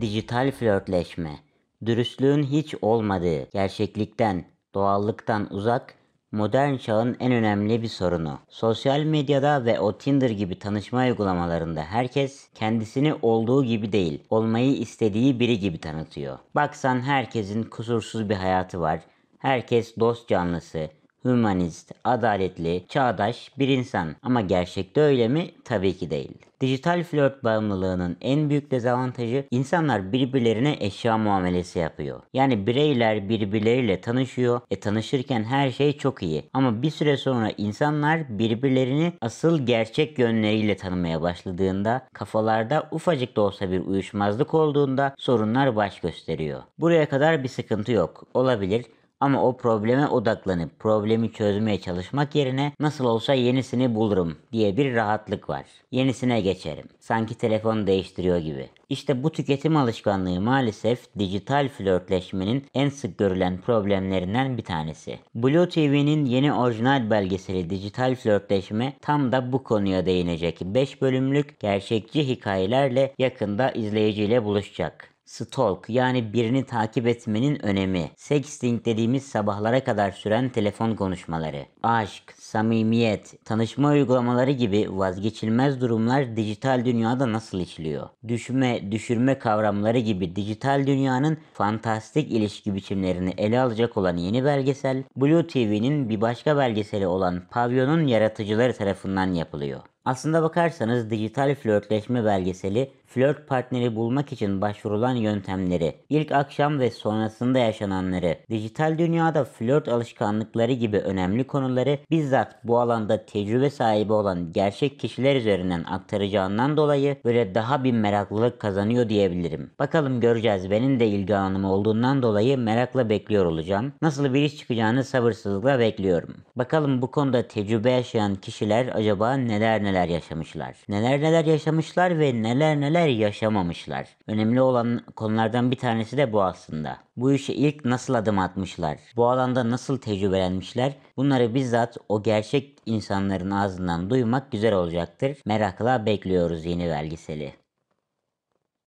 dijital flörtleşme, dürüstlüğün hiç olmadığı, gerçeklikten, doğallıktan uzak, modern çağın en önemli bir sorunu. Sosyal medyada ve o Tinder gibi tanışma uygulamalarında herkes kendisini olduğu gibi değil, olmayı istediği biri gibi tanıtıyor. Baksan herkesin kusursuz bir hayatı var. Herkes dost canlısı, hümanist, adaletli, çağdaş bir insan. Ama gerçekte öyle mi? Tabii ki değil. Dijital flört bağımlılığının en büyük dezavantajı insanlar birbirlerine eşya muamelesi yapıyor. Yani bireyler birbirleriyle tanışıyor. E tanışırken her şey çok iyi. Ama bir süre sonra insanlar birbirlerini asıl gerçek yönleriyle tanımaya başladığında kafalarda ufacık da olsa bir uyuşmazlık olduğunda sorunlar baş gösteriyor. Buraya kadar bir sıkıntı yok. Olabilir ama o probleme odaklanıp problemi çözmeye çalışmak yerine nasıl olsa yenisini bulurum diye bir rahatlık var. Yenisine geçerim. Sanki telefon değiştiriyor gibi. İşte bu tüketim alışkanlığı maalesef dijital flörtleşmenin en sık görülen problemlerinden bir tanesi. Blue TV'nin yeni orijinal belgeseli Dijital Flörtleşme tam da bu konuya değinecek. 5 bölümlük gerçekçi hikayelerle yakında izleyiciyle buluşacak. Stalk yani birini takip etmenin önemi. Sexting dediğimiz sabahlara kadar süren telefon konuşmaları. Aşk, samimiyet, tanışma uygulamaları gibi vazgeçilmez durumlar dijital dünyada nasıl işliyor? Düşme, düşürme kavramları gibi dijital dünyanın fantastik ilişki biçimlerini ele alacak olan yeni belgesel, Blue TV'nin bir başka belgeseli olan Pavyon'un yaratıcıları tarafından yapılıyor. Aslında bakarsanız dijital flörtleşme belgeseli flört partneri bulmak için başvurulan yöntemleri, ilk akşam ve sonrasında yaşananları, dijital dünyada flört alışkanlıkları gibi önemli konuları bizzat bu alanda tecrübe sahibi olan gerçek kişiler üzerinden aktaracağından dolayı böyle daha bir meraklılık kazanıyor diyebilirim. Bakalım göreceğiz benim de ilgi alanım olduğundan dolayı merakla bekliyor olacağım. Nasıl bir iş çıkacağını sabırsızlıkla bekliyorum. Bakalım bu konuda tecrübe yaşayan kişiler acaba neler neler yaşamışlar? Neler neler yaşamışlar ve neler neler beraber yaşamamışlar. Önemli olan konulardan bir tanesi de bu aslında. Bu işe ilk nasıl adım atmışlar? Bu alanda nasıl tecrübelenmişler? Bunları bizzat o gerçek insanların ağzından duymak güzel olacaktır. Merakla bekliyoruz yeni belgeseli.